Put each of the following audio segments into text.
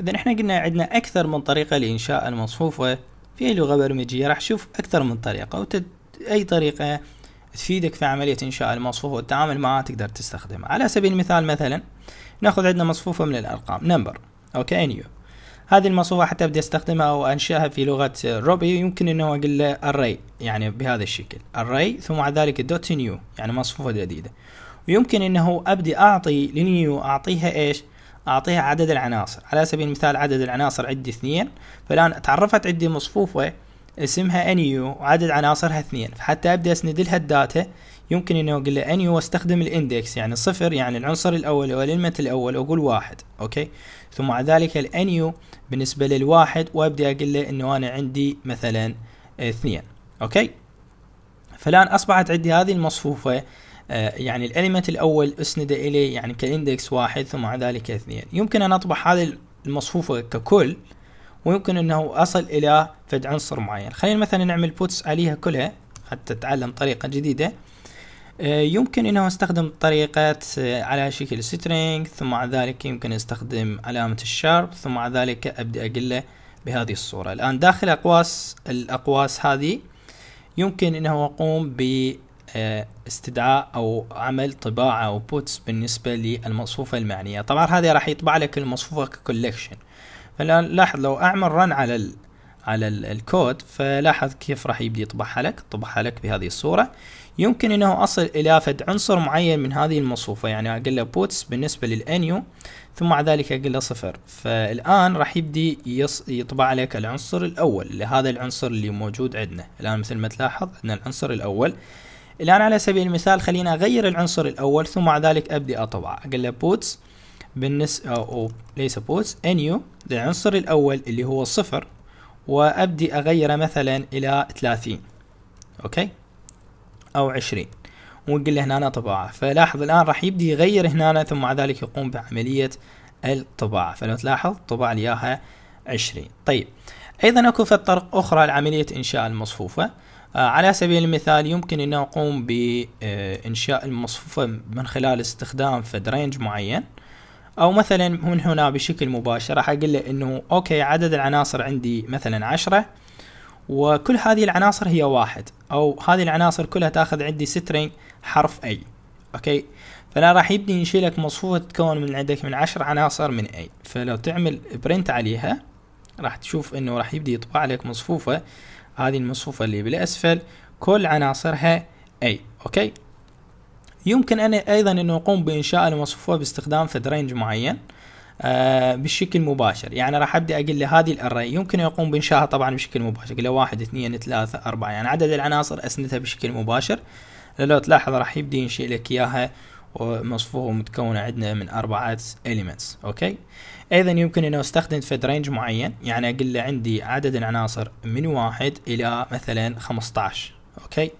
اذا احنا قلنا عندنا اكثر من طريقة لانشاء المصفوفة في اي لغة برمجية راح تشوف اكثر من طريقة وتد... اي طريقة تفيدك في عملية انشاء المصفوفة والتعامل معها تقدر تستخدمها على سبيل المثال مثلا ناخذ عندنا مصفوفة من الارقام نمبر أوكي نيو هذه المصفوفة حتى بدي استخدمها او انشاها في لغة روبي يمكن انه اقول له array يعني بهذا الشكل array ثم بعد ذلك دوت نيو يعني مصفوفة جديدة ويمكن انه ابدي اعطي لنيو اعطيها ايش أعطيها عدد العناصر على سبيل المثال عدد العناصر عندي اثنين فالآن تعرفت عندي مصفوفة اسمها انيو وعدد عناصرها اثنين فحتى ابدا اسند لها الداتا يمكن انه اقول له انيو واستخدم الاندكس يعني صفر يعني العنصر الاول او الالمنت الاول واقول واحد اوكي ثم مع ذلك الانيو بالنسبه للواحد وابدا اقول له انه انا عندي مثلا اثنين اوكي فالان اصبحت عندي هذه المصفوفه آه، يعني الاليمنت الاول اسند اليه يعني كاندكس واحد ثم بعد ذلك اثنين يمكن ان اطبع هذه المصفوفة ككل ويمكن انه اصل الى فد عنصر معين خلينا مثلا نعمل بوتس عليها كلها حتى تتعلم طريقة جديدة آه، يمكن انه استخدم طريقة آه، على شكل سترينج ثم بعد ذلك يمكن استخدم علامة الشارب ثم بعد ذلك ابدأ اقله بهذه الصورة الان داخل اقواس الاقواس هذه يمكن انه اقوم ب آه، استدعاء او عمل طباعه او بوتس بالنسبه للمصفوفه المعنيه طبعا هذا راح يطبع لك المصفوفه ككولكشن فالان لاحظ لو اعمل رن على الـ على الـ الكود فلاحظ كيف راح يبدي يطبعها لك طبعها لك بهذه الصوره يمكن انه اصل الى فد عنصر معين من هذه المصفوفه يعني اقول له بوتس بالنسبه للانيو ثم مع ذلك اقول له صفر فالان راح يبدي يص... يطبع لك العنصر الاول لهذا العنصر اللي موجود عندنا الان مثل ما تلاحظ عندنا العنصر الاول الآن على سبيل المثال خلينا أغير العنصر الأول ثم مع ذلك أبدي أطبع أقول له بوتس بالنسبة أو, أو ليس بوتس أنيو للعنصر الأول اللي هو صفر وأبدي أغيره مثلا إلى ثلاثين أوكي أو عشرين ونقول له هنا طباعة فلاحظ الآن راح يبدي يغير هنا ثم مع ذلك يقوم بعملية الطباعة فلو تلاحظ طبع لياها عشرين طيب أيضا أكو في الطرق أخرى لعملية إنشاء المصفوفة آه، على سبيل المثال يمكن أن أقوم بإنشاء المصفوفة من خلال استخدام فد رينج معين أو مثلا من هنا بشكل مباشر راح أقول له أنه أوكي عدد العناصر عندي مثلا عشرة وكل هذه العناصر هي واحد أو هذه العناصر كلها تاخذ عندي سترينج حرف أي أوكي فلا راح يبدي ينشي مصفوفة تتكون من عندك من عشر عناصر من أي فلو تعمل برنت عليها راح تشوف انه راح يبدي يطبع لك مصفوفة هذه المصفوفة اللي بالأسفل كل عناصرها أي أوكي يمكن أنا أيضا أن أقوم بإنشاء المصفوفة باستخدام فد رينج معين آه بشكل مباشر يعني راح ابدا اقول له هذه الاري يمكن يقوم بانشائها طبعا بشكل مباشر اقول له واحد اثنين ثلاثة اربعة يعني عدد العناصر اسندها بشكل مباشر لو تلاحظ راح يبدي ينشئ لك اياها ومصفوفة متكونة عندنا من أربعة elements أوكي أيضا يمكن أنه أستخدم فد رينج معين يعني أقول له عندي عدد العناصر من واحد إلى مثلا خمسطعش أوكي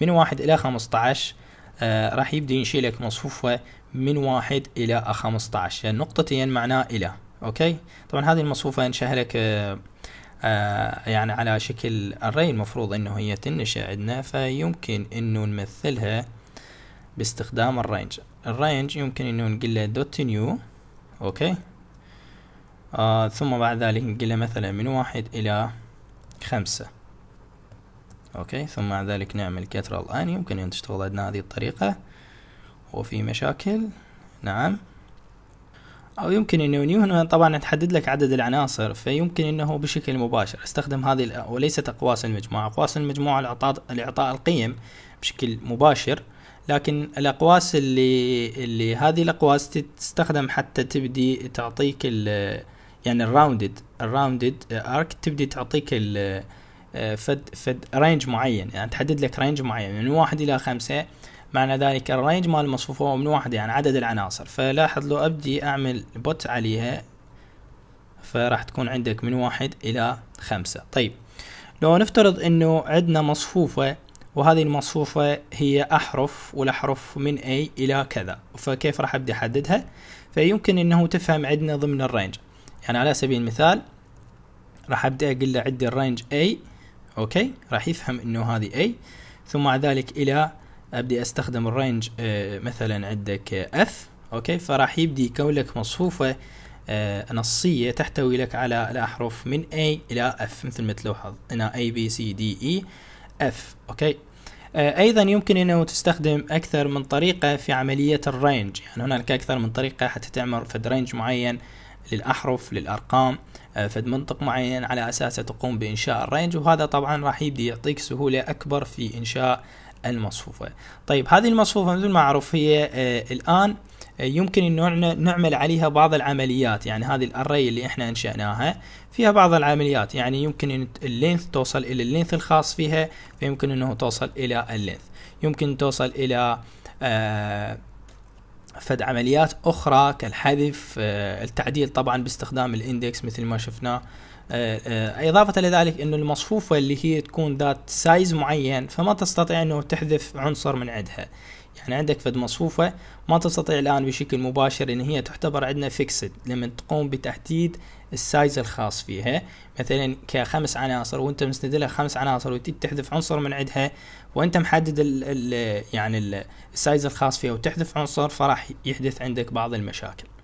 من واحد إلى خمسطعش آه راح يبدأ ينشيلك مصفوفة من واحد إلى خمسطعش يعني نقطتين معناه إلى أوكي طبعا هذه المصفوفة انشاها لك آه آه يعني على شكل الري المفروض انه هي تنشا عندنا فيمكن انه نمثلها باستخدام الرينج الرينج يمكن انه نقول له دوت نيو اوكي آه ثم بعد ذلك نقول له مثلا من واحد الى خمسة اوكي ثم بعد ذلك نعمل كترة الان يمكن ان تشتغل عندنا هذه الطريقة وفي مشاكل نعم او يمكن انه نيو هنا طبعا تحدد لك عدد العناصر فيمكن انه بشكل مباشر استخدم هذه وليست اقواس المجموعة اقواس المجموعة لاعطاء القيم بشكل مباشر لكن الاقواس اللي اللي هذه الاقواس تستخدم حتى تبدي تعطيك ال يعني الراوندد الراوندد ارك آه، تبدي تعطيك ال آه، فد فد رينج معين يعني تحدد لك رينج معين من واحد الى خمسه معنى ذلك الرينج مال المصفوفة هو من واحد يعني عدد العناصر فلاحظ لو ابدي اعمل بوت عليها فراح تكون عندك من واحد الى خمسة طيب لو نفترض انه عندنا مصفوفة وهذه المصفوفة هي أحرف والأحرف من A إلى كذا فكيف راح أبدي أحددها فيمكن أنه تفهم عندنا ضمن الرينج يعني على سبيل المثال راح أبدأ أقول له عد الرينج A أوكي راح يفهم أنه هذه A ثم مع ذلك إلى أبدي أستخدم الرينج آه، مثلا عندك F أوكي فراح يبدي يكون لك مصفوفة آه، نصية تحتوي لك على الأحرف من A إلى F مثل ما تلاحظ هنا A B C D E اف اوكي آه، ايضا يمكن انه تستخدم اكثر من طريقه في عمليه الرينج يعني هناك اكثر من طريقه حتى تعمل فد رينج معين للاحرف للارقام آه، فد منطق معين على اساسه تقوم بانشاء الرينج وهذا طبعا راح يبدي يعطيك سهوله اكبر في انشاء المصفوفه طيب هذه المصفوفه مثل ما اعرف هي آه، الان يمكن ان نعم- نعمل عليها بعض العمليات يعني هذه الاري اللي احنا انشأناها فيها بعض العمليات يعني يمكن ان اللينث توصل الى اللينث الخاص فيها فيمكن انه توصل الى اللينث يمكن توصل الى آه، فد عمليات اخرى كالحذف آه، التعديل طبعا باستخدام الاندكس مثل ما شفنا آه، إضافة لذلك أنه المصفوفة اللي هي تكون ذات سايز معين فما تستطيع أنه تحذف عنصر من عندها يعني عندك فد مصفوفة ما تستطيع الآن بشكل مباشر إن هي تعتبر عندنا فيكسد لما تقوم بتحديد السايز الخاص فيها مثلا كخمس عناصر وانت مسند لها خمس عناصر وتيجي تحذف عنصر من عندها وانت محدد الـ الـ يعني السايز الخاص فيها وتحذف عنصر فراح يحدث عندك بعض المشاكل